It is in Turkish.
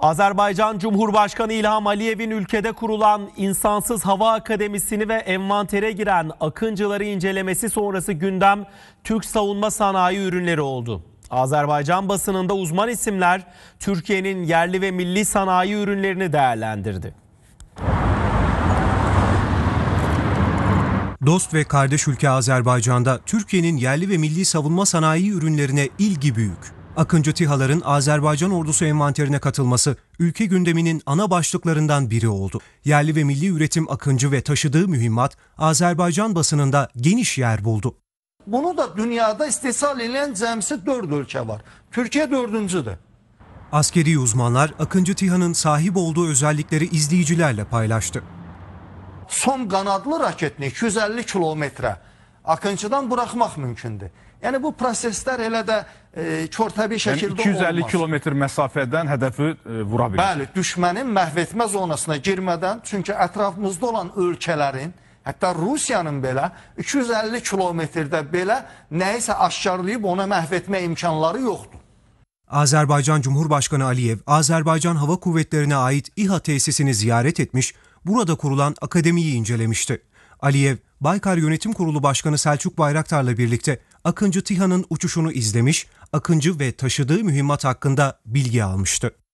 Azerbaycan Cumhurbaşkanı İlham Aliyev'in ülkede kurulan insansız Hava Akademisi'ni ve envantere giren Akıncıları incelemesi sonrası gündem Türk savunma sanayi ürünleri oldu. Azerbaycan basınında uzman isimler Türkiye'nin yerli ve milli sanayi ürünlerini değerlendirdi. Dost ve kardeş ülke Azerbaycan'da Türkiye'nin yerli ve milli savunma sanayi ürünlerine ilgi büyük. Akıncı TİHA'ların Azerbaycan ordusu envanterine katılması ülke gündeminin ana başlıklarından biri oldu. Yerli ve milli üretim Akıncı ve taşıdığı mühimmat Azerbaycan basınında geniş yer buldu. Bunu da dünyada istesal edilen zemsi dört ülke var. Türkiye dördüncüdür. Askeri uzmanlar Akıncı TİHA'nın sahip olduğu özellikleri izleyicilerle paylaştı. Son kanadlı raketin 250 kilometre akıncıdan buraxmaq mümkündür. Yani bu prosesler hele de e, bir şekilde yəni 250 olmaz. kilometr məsafədən hədəfi e, vura bilir. Bəli, düşmənin məhv etmə zonasına girmədən, çünki ətrafımızda olan ölkələrin, hətta Rusiyanın belə 250 kilometrdə belə nəyisə aşkarlayıb ona məhv etmə imkanları yoxdur. Azərbaycan Cumhurbaşkanı Aliyev, Azerbaycan Hava Kuvvetlerine ait İHA tesisini ziyaret etmiş, burada kurulan akademiyi incelemişti. Aliyev, Baykar Yönetim Kurulu Başkanı Selçuk Bayraktar'la birlikte Akıncı Tihan'ın uçuşunu izlemiş, Akıncı ve taşıdığı mühimmat hakkında bilgi almıştı.